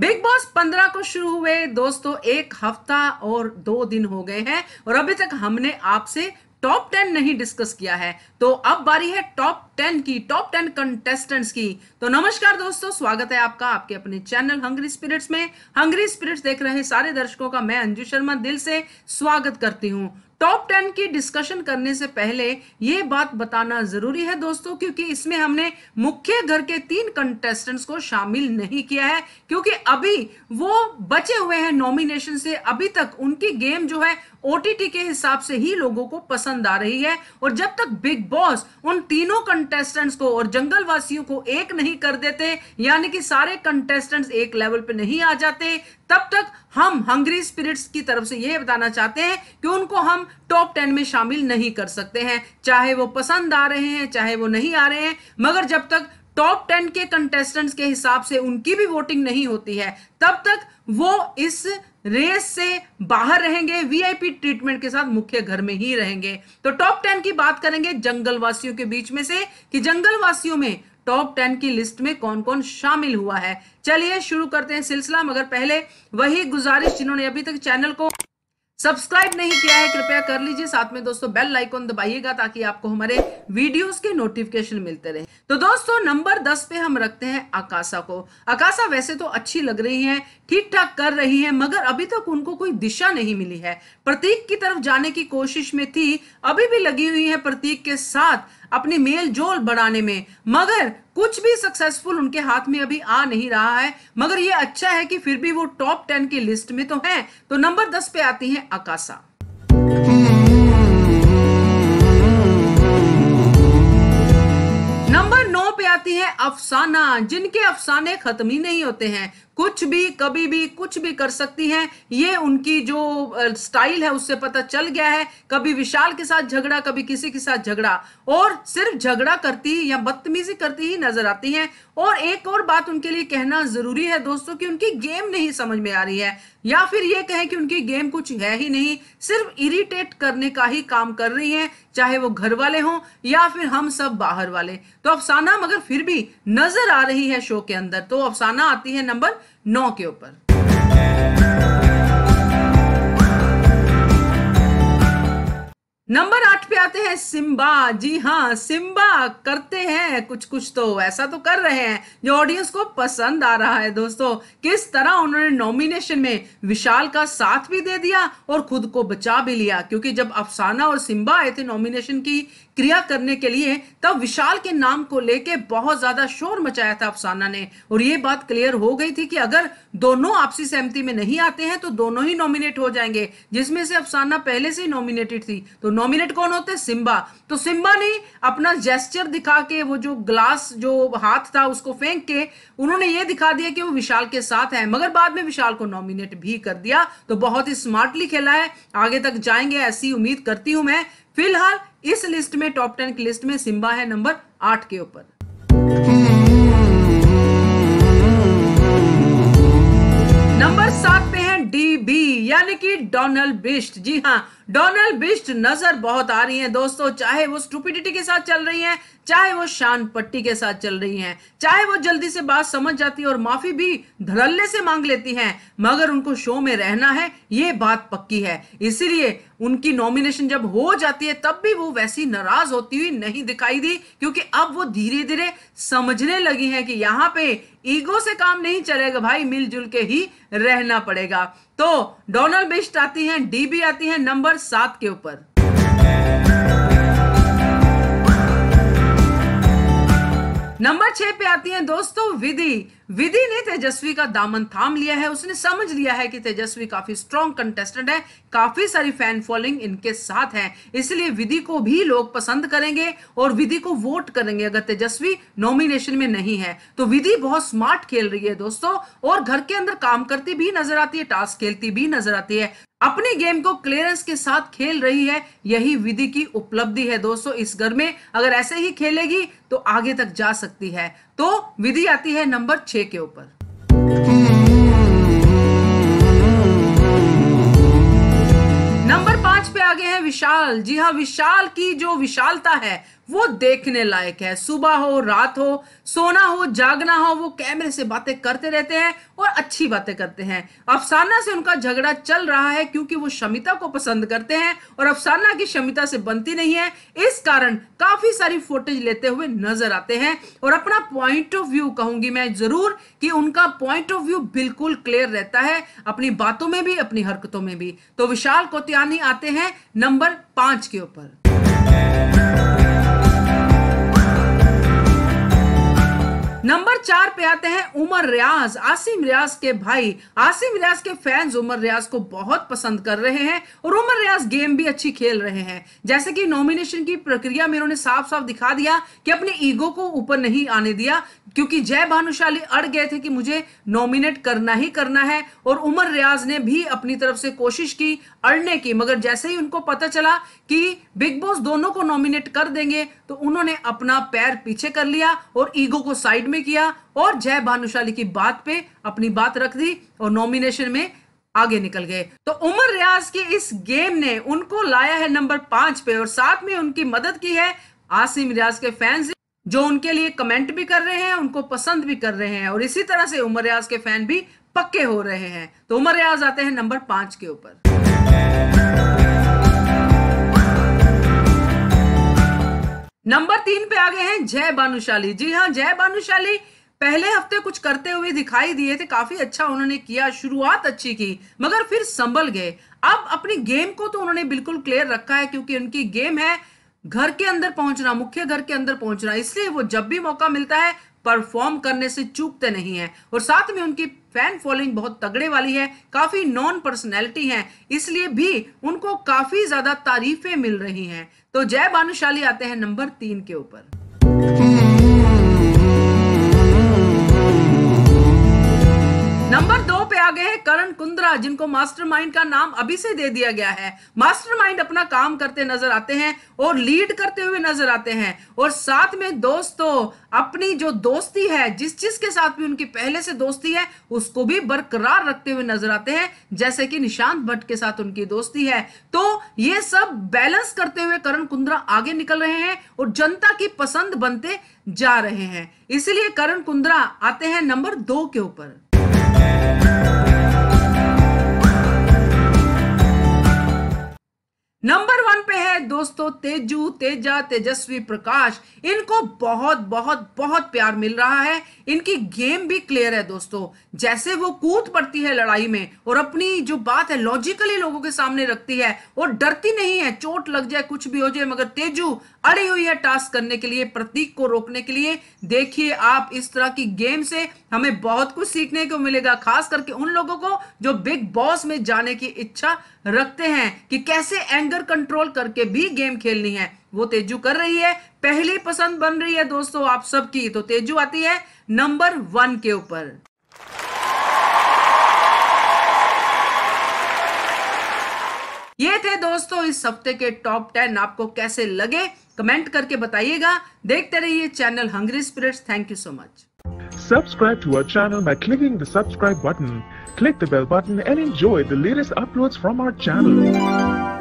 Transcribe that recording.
big boss पंद्रह को शुरू हुए दोस्तों एक हफ्ता और दो दिन हो गए हैं और अभी तक हमने आपसे टॉप टेन नहीं डिस्कस किया है तो अब बारी है टॉप टेन की टॉप टेन कंटेस्टेंट्स की तो नमस्कार दोस्तों स्वागत है आपका आपके अपने चैनल हंग्री स्पिरिट्स में हंग्री स्पिरिट्स देख रहे सारे दर्शकों का मैं अंजू शर्मा दिल से स्वागत करती हूँ टॉप टेन की डिस्कशन करने से पहले ये बात बताना जरूरी है दोस्तों क्योंकि इसमें हमने मुख्य घर के तीन कंटेस्टेंट्स को शामिल नहीं किया है क्योंकि अभी वो बचे हुए हैं नॉमिनेशन से अभी तक उनकी गेम जो है ओटीटी के हिसाब से ही लोगों को पसंद आ रही है और जब तक बिग बॉस उन तीनों कंटेस्टेंट्स को और जंगल वासियों को एक नहीं कर देते यानी कि सारे कंटेस्टेंट्स एक लेवल पे नहीं आ जाते तब तक हम हंग्री स्पिरिट्स की तरफ से यह बताना चाहते हैं कि उनको हम टॉप टेन में शामिल नहीं कर सकते हैं चाहे वो पसंद आ रहे हैं चाहे वो नहीं आ रहे हैं मगर जब तक टॉप टेन के कंटेस्टेंट्स के हिसाब से उनकी भी वोटिंग नहीं होती है तब तक वो इस रेस से बाहर रहेंगे वीआईपी ट्रीटमेंट के साथ मुख्य घर में ही रहेंगे तो टॉप टेन की बात करेंगे जंगलवासियों के बीच में से कि जंगलवासियों में टॉप टेन की लिस्ट में कौन कौन शामिल हुआ है चलिए शुरू करते हैं सिलसिला मगर पहले वही गुजारिश जिन्होंने अभी तक चैनल को सब्सक्राइब नहीं किया है कृपया कर लीजिए साथ में दोस्तों बेल आइकॉन दबाइएगा ताकि आपको हमारे वीडियोस के नोटिफिकेशन मिलते रहे तो दोस्तों नंबर दस पे हम रखते हैं आकाशा को आकाशा वैसे तो अच्छी लग रही है ठीक ठाक कर रही है मगर अभी तक उनको कोई दिशा नहीं मिली है प्रतीक की तरफ जाने की कोशिश में थी अभी भी लगी हुई है प्रतीक के साथ अपनी मेल जोल बढ़ाने में मगर कुछ भी सक्सेसफुल उनके हाथ में अभी आ नहीं रहा है मगर ये अच्छा है कि फिर भी वो टॉप टेन की लिस्ट में तो है तो नंबर दस पे आती है अकाशा नंबर नौ पे आती है अफसाना जिनके अफसाने खत्म ही नहीं होते हैं कुछ भी कभी भी कुछ भी कर सकती हैं ये उनकी जो स्टाइल है उससे पता चल गया है कभी विशाल के साथ झगड़ा कभी किसी के साथ झगड़ा और सिर्फ झगड़ा करती या बदतमीजी करती ही नजर आती हैं और एक और बात उनके लिए कहना जरूरी है दोस्तों कि उनकी गेम नहीं समझ में आ रही है या फिर ये कहें कि उनकी गेम कुछ है ही नहीं सिर्फ इरिटेट करने का ही काम कर रही हैं चाहे वो घर वाले हों या फिर हम सब बाहर वाले तो अफसाना मगर फिर भी नजर आ रही है शो के अंदर तो अफसाना आती है नंबर नौ के ऊपर नंबर आठ पे आते हैं सिम्बा जी हाँ सिम्बा करते हैं कुछ कुछ तो ऐसा तो कर रहे हैं जो ऑडियंस को पसंद आ रहा है दोस्तों किस तरह उन्होंने नॉमिनेशन में विशाल का साथ भी दे दिया और खुद को बचा भी लिया क्योंकि जब अफसाना और सिम्बा आए थे नॉमिनेशन की क्रिया करने के लिए तब विशाल के नाम को लेके बहुत ज्यादा शोर मचाया था अफसाना ने और ये बात क्लियर हो गई थी कि अगर दोनों आपसी सहमति में नहीं आते हैं तो दोनों ही नॉमिनेट हो जाएंगे जिसमें से अफसाना पहले से ही नॉमिनेटेड थी तो नॉमिनेट कौन होते सिम्बा तो सिम्बा ने अपना जेस्चर दिखा के वो जो ग्लास जो हाथ था उसको फेंक के उन्होंने ये दिखा दिया कि वो विशाल के साथ है मगर बाद में विशाल को नॉमिनेट भी कर दिया तो बहुत ही स्मार्टली खेला है आगे तक जाएंगे ऐसी उम्मीद करती हूं मैं फिलहाल इस लिस्ट में टॉप टेन की लिस्ट में सिम्बा है नंबर आठ के ऊपर नंबर सात पे है डी बी यानी कि डोनाल्ड बिस्ट जी हाँ डोनाल्ड बिस्ट नजर बहुत आ रही हैं दोस्तों चाहे वो स्टूपिडिटी के साथ चल रही हैं चाहे वो शान पट्टी के साथ चल रही हैं चाहे वो जल्दी से बात समझ जाती है और माफी भी धड़ल्ले से मांग लेती हैं मगर उनको शो में रहना है ये बात पक्की है इसीलिए उनकी नॉमिनेशन जब हो जाती है तब भी वो वैसी नाराज होती हुई नहीं दिखाई दी क्योंकि अब वो धीरे धीरे समझने लगी है कि यहाँ पे ईगो से काम नहीं चलेगा भाई मिलजुल के ही रहना पड़ेगा तो डोनाल्ड बिस्ट आती है डीबी आती है नंबर नंबर सात के ऊपर नंबर छह पे आती है दोस्तों विधि विधि ने तेजस्वी का दामन थाम लिया है उसने समझ लिया है कि तेजस्वी काफी स्ट्रॉन्ग कंटेस्टेंट है काफी सारी फैन फॉलोइंग इनके साथ है इसलिए विधि को भी लोग पसंद करेंगे और विधि को वोट करेंगे अगर तेजस्वी नॉमिनेशन में नहीं है तो विधि बहुत स्मार्ट खेल रही है दोस्तों और घर के अंदर काम करती भी नजर आती है टास्क खेलती भी नजर आती है अपने गेम को क्लियरेंस के साथ खेल रही है यही विधि की उपलब्धि है दोस्तों इस घर में अगर ऐसे ही खेलेगी तो आगे तक जा सकती है तो विधि आती है नंबर छह के ऊपर नंबर पांच पे आगे हैं विशाल जी हाँ विशाल की जो विशालता है वो देखने लायक है सुबह हो रात हो सोना हो जागना हो वो कैमरे से बातें करते रहते हैं और अच्छी बातें करते हैं अफसाना से उनका झगड़ा चल रहा है क्योंकि वो शमिता को पसंद करते हैं और अफसाना की शमिता से बनती नहीं है इस कारण काफी सारी फोटेज लेते हुए नजर आते हैं और अपना पॉइंट ऑफ व्यू कहूंगी मैं जरूर कि उनका पॉइंट ऑफ व्यू बिल्कुल क्लियर रहता है अपनी बातों में भी अपनी हरकतों में भी तो विशाल कोतियानी आते हैं नंबर पांच के ऊपर नंबर चार पे आते हैं उमर रियाज आसिम रियाज के भाई आसिम रियाज के फैंस उमर रियाज को बहुत पसंद कर रहे हैं और उमर रियाज गेम भी अच्छी खेल रहे हैं जैसे कि नॉमिनेशन की प्रक्रिया में उन्होंने साफ साफ दिखा दिया कि अपने ईगो को ऊपर नहीं आने दिया क्योंकि जय भानुशाली अड़ गए थे कि मुझे नॉमिनेट करना ही करना है और उमर रियाज ने भी अपनी तरफ से कोशिश की अड़ने की मगर जैसे ही उनको पता चला कि बिग बॉस दोनों को नॉमिनेट कर देंगे तो उन्होंने अपना पैर पीछे कर लिया और ईगो को साइड में में किया और जय भानुशाली की बात पे अपनी बात रख दी और नॉमिनेशन में आगे निकल गए तो उमर रियाज के इस गेम ने उनको लाया है नंबर पांच पे और साथ में उनकी मदद की है आसिम रियाज के फैंस जो उनके लिए कमेंट भी कर रहे हैं उनको पसंद भी कर रहे हैं और इसी तरह से उमर रियाज के फैन भी पक्के हो रहे हैं तो उमर रियाज आते हैं नंबर पांच के ऊपर नंबर तीन पे आ गए हैं जय भानुशाली जी हाँ जय भानुशाली पहले हफ्ते कुछ करते हुए दिखाई दिए थे काफी अच्छा उन्होंने किया शुरुआत अच्छी की मगर फिर संभल गए अब अपनी गेम को तो उन्होंने बिल्कुल क्लियर रखा है क्योंकि उनकी गेम है घर के अंदर पहुंचना मुख्य घर के अंदर पहुंचना इसलिए वो जब भी मौका मिलता है परफॉर्म करने से चूकते नहीं है और साथ में उनकी फैन फॉलोइंग बहुत तगड़े वाली है काफ़ी नॉन पर्सनैलिटी है इसलिए भी उनको काफ़ी ज़्यादा तारीफें मिल रही हैं तो जय भानुशाली आते हैं नंबर तीन के ऊपर दूसरा जिनको मास्टरमाइंड का नाम अभी से दे दिया गया है मास्टरमाइंड अपना काम करते नजर आते हैं और लीड करते हुए नजर आते हैं और साथ में दोस्तों अपनी जो दोस्ती है जिस चीज के साथ भी उनकी पहले से दोस्ती है उसको भी बरकरार रखते हुए नजर आते हैं जैसे कि निशांत भट्ट के साथ उनकी दोस्ती है तो ये सब बैलेंस करते हुए करण कुंद्रा आगे निकल रहे हैं और जनता की पसंद बनते जा रहे हैं इसलिए करण कुंद्रा आते हैं नंबर दो के ऊपर दोस्तों तेजू तेजा तेजस्वी प्रकाश इनको बहुत बहुत बहुत प्यार मिल रहा है इनकी गेम भी क्लियर है दोस्तों जैसे वो कूद पड़ती है लड़ाई में और अपनी जो बात है लॉजिकली लोगों के सामने रखती है और डरती नहीं है चोट लग जाए कुछ भी हो जाए मगर तेजू अड़ी हुई है टास्क करने के लिए प्रतीक को रोकने के लिए देखिए आप इस तरह की गेम से हमें बहुत कुछ सीखने को मिलेगा खास करके उन लोगों को जो बिग बॉस में जाने की इच्छा रखते हैं कि कैसे एंगर कंट्रोल करके भी ही गेम खेलनी है वो तेजू कर रही है पहली पसंद बन रही है दोस्तों आप सबकी तो तेजू आती है नंबर वन के ऊपर ये थे दोस्तों इस हफ्ते के टॉप टेन आपको कैसे लगे कमेंट करके बताइएगा देखते रहिए channel Hungry Spirits thank you so much subscribe to our channel by clicking the subscribe button click the bell button and enjoy the latest uploads from our channel